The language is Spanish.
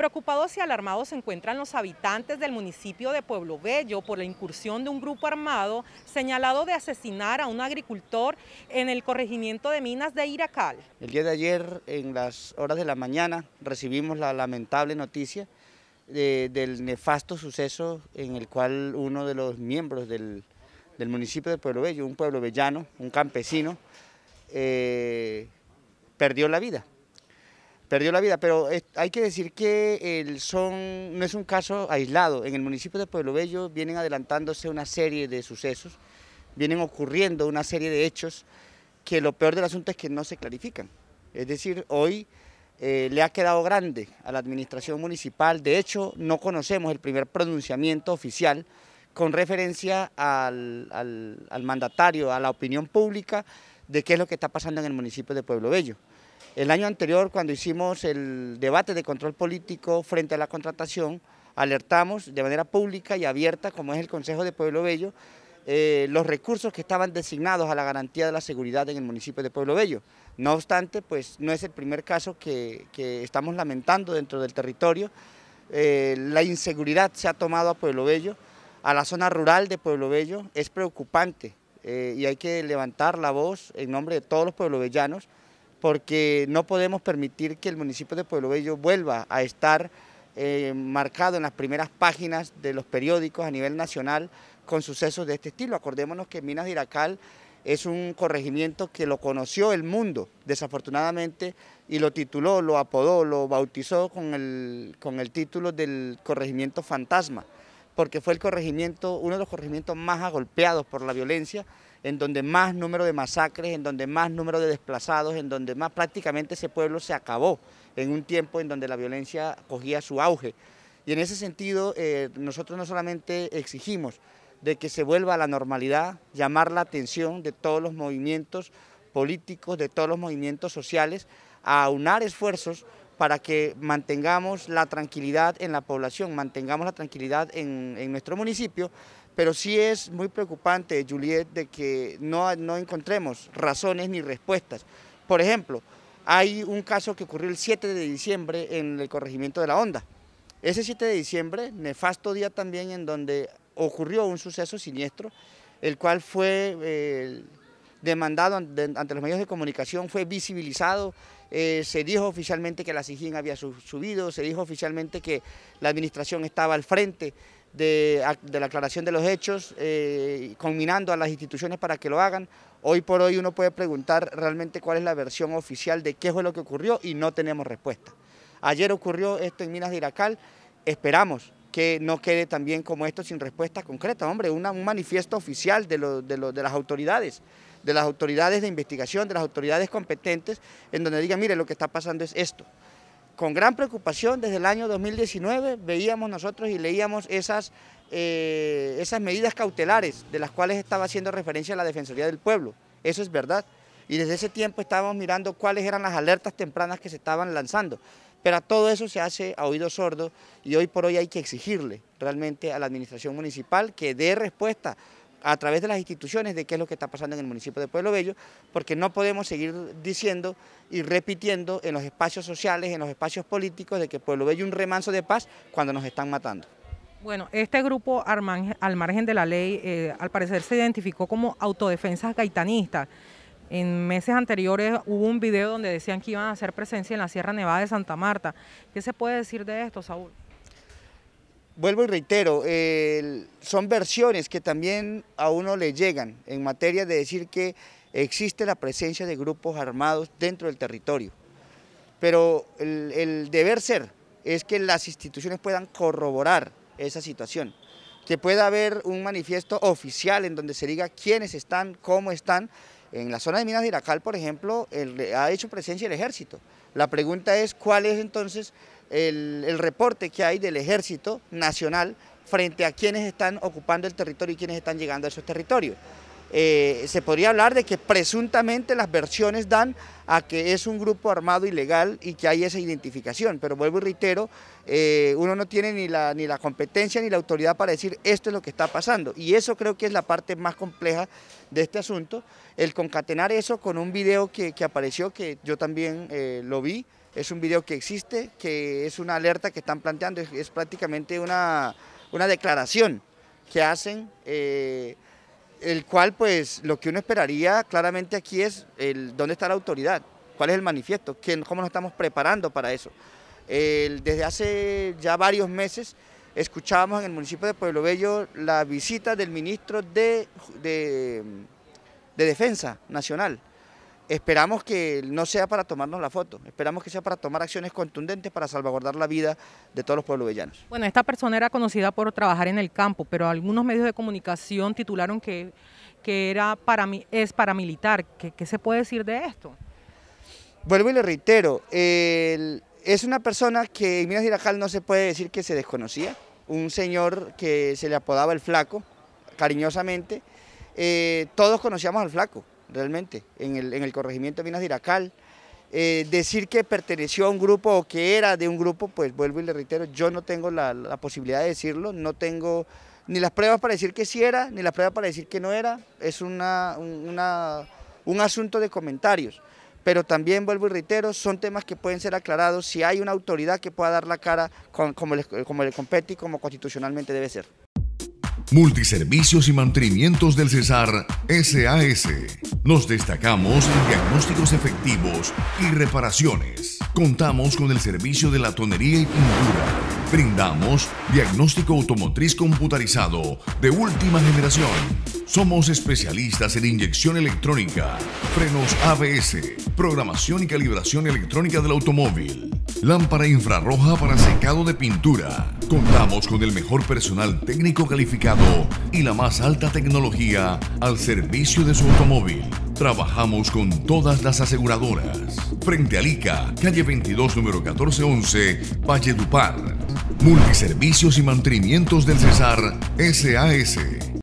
Preocupados y alarmados se encuentran los habitantes del municipio de Pueblo Bello por la incursión de un grupo armado señalado de asesinar a un agricultor en el corregimiento de minas de Iracal. El día de ayer, en las horas de la mañana, recibimos la lamentable noticia del nefasto suceso en el cual uno de los miembros del, municipio de Pueblo Bello, un pueblo bellano, un campesino, eh, perdió la vida perdió la vida, pero hay que decir que son no es un caso aislado. En el municipio de Pueblo Bello vienen adelantándose una serie de sucesos, vienen ocurriendo una serie de hechos que lo peor del asunto es que no se clarifican. Es decir, hoy eh, le ha quedado grande a la administración municipal. De hecho, no conocemos el primer pronunciamiento oficial con referencia al, al mandatario, a la opinión pública de qué es lo que está pasando en el municipio de Pueblo Bello. El año anterior, cuando hicimos el debate de control político frente a la contratación, alertamos de manera pública y abierta, como es el Consejo de Pueblo Bello, eh, los recursos que estaban designados a la garantía de la seguridad en el municipio de Pueblo Bello. No obstante, pues no es el primer caso que, estamos lamentando dentro del territorio. Eh, la inseguridad se ha tomado a Pueblo Bello, a la zona rural de Pueblo Bello, es preocupante eh, y hay que levantar la voz en nombre de todos los pueblovellanos porque no podemos permitir que el municipio de Pueblo Bello vuelva a estar eh, marcado en las primeras páginas de los periódicos a nivel nacional con sucesos de este estilo. Acordémonos que Minas de Iracal es un corregimiento que lo conoció el mundo, desafortunadamente, y lo tituló, lo apodó, lo bautizó con el, con título del corregimiento fantasma, porque fue el corregimiento, uno de los corregimientos más agolpeados por la violencia en donde más número de masacres, en donde más número de desplazados, en donde más prácticamente ese pueblo se acabó en un tiempo en donde la violencia cogía su auge. Y en ese sentido, eh, nosotros no solamente exigimos de que se vuelva a la normalidad, llamar la atención de todos los movimientos políticos, de todos los movimientos sociales, a aunar esfuerzos para que mantengamos la tranquilidad en la población, mantengamos la tranquilidad en nuestro municipio, pero sí es muy preocupante, Juliet, de que no, no encontremos razones ni respuestas. Por ejemplo, hay un caso que ocurrió el 7 de diciembre en el corregimiento de la Onda. Ese 7 de diciembre, nefasto día también en donde ocurrió un suceso siniestro, el cual fue eh, demandado ante, los medios de comunicación, fue visibilizado, eh, se dijo oficialmente que la SIGIN había subido, se dijo oficialmente que la administración estaba al frente de, la aclaración de los hechos, eh, combinando a las instituciones para que lo hagan. Hoy por hoy uno puede preguntar realmente cuál es la versión oficial de qué fue lo que ocurrió y no tenemos respuesta. Ayer ocurrió esto en Minas de Iracal, esperamos que no quede también como esto sin respuesta concreta. Hombre, un manifiesto oficial de, de, las autoridades, de las autoridades de investigación, de las autoridades competentes, en donde digan, mire, lo que está pasando es esto con gran preocupación desde el año 2019 veíamos nosotros y leíamos esas, eh, esas medidas cautelares de las cuales estaba haciendo referencia la Defensoría del Pueblo. Eso es verdad. Y desde ese tiempo estábamos mirando cuáles eran las alertas tempranas que se estaban lanzando. Pero a todo eso se hace a oído sordo y hoy por hoy hay que exigirle realmente a la administración municipal que dé respuesta a través de las instituciones de qué es lo que está pasando en el municipio de Pueblo Bello, porque no podemos seguir diciendo y repitiendo en los espacios sociales, en los espacios políticos, de que Pueblo Bello es un remanso de paz cuando nos están matando. Bueno, este grupo al margen de la ley eh, al parecer se identificó como autodefensas gaitanistas. En meses anteriores hubo un video donde decían que iban a hacer presencia en la Sierra Nevada de Santa Marta. ¿Qué se puede decir de esto, Saúl? vuelvo y reitero, son versiones que también a uno le llegan en materia de decir que existe la presencia de grupos armados dentro del territorio. Pero el, el deber ser es que las instituciones puedan corroborar esa situación, que pueda haber un manifiesto oficial en donde se diga quiénes están, cómo están en la zona de Minas de Irakal, por ejemplo, ha hecho presencia el ejército. La pregunta es cuál es entonces el reporte que hay del ejército nacional frente a quienes están ocupando el territorio y quienes están llegando a esos territorios. Eh, se podría hablar de que presuntamente las versiones dan a que es un grupo armado ilegal y que hay esa identificación, pero vuelvo y reitero, eh, uno no tiene ni la, ni la competencia ni la autoridad para decir esto es lo que está pasando, y eso creo que es la parte más compleja de este asunto, el concatenar eso con un video que, apareció, que yo también eh, lo vi, es un video que existe, que es una alerta que están planteando, es, prácticamente una, una declaración que hacen el cual pues lo que uno esperaría claramente aquí es el, dónde está la autoridad, cuál es el manifiesto, ¿Quién, cómo nos estamos preparando para eso. desde hace ya varios meses escuchábamos en el municipio de Pueblo Bello la visita del ministro de Defensa Nacional, Esperamos que no sea para tomarnos la foto, esperamos que sea para tomar acciones contundentes para salvaguardar la vida de todos los pueblos vellanos Bueno, esta persona era conocida por trabajar en el campo, pero algunos medios de comunicación titularon que, que era para, es paramilitar. ¿Qué, se puede decir de esto? Vuelvo y le reitero, es una persona que en Minas Girajal no se puede decir que se desconocía, un señor que se le apodaba el flaco, cariñosamente, eh, todos conocíamos al flaco, realmente, en el, en el corregimiento de Minas de Iracal. Eh, decir que perteneció a un grupo o que era de un grupo, pues vuelvo y le reitero, yo no tengo la, posibilidad de decirlo, no tengo ni las pruebas para decir que sí era, ni las pruebas para decir que no era, es una, una, un asunto de comentarios. Pero también, vuelvo y reitero, son temas que pueden ser aclarados si hay una autoridad que pueda dar la cara como, le, como le compete y como constitucionalmente debe ser. Multiservicios y Mantenimientos del Cesar SAS. Nos destacamos en diagnósticos efectivos y reparaciones. Contamos con el servicio de la tonería y pintura Brindamos diagnóstico automotriz computarizado de última generación. Somos especialistas en inyección electrónica, frenos ABS, programación y calibración electrónica del automóvil, lámpara infrarroja para secado de pintura. Contamos con el mejor personal técnico calificado y la más alta tecnología al servicio de su automóvil. Trabajamos con todas las aseguradoras. Frente a Lica, calle 22, número 1411, Valle Dupar. Multiservicios y mantenimientos del Cesar SAS.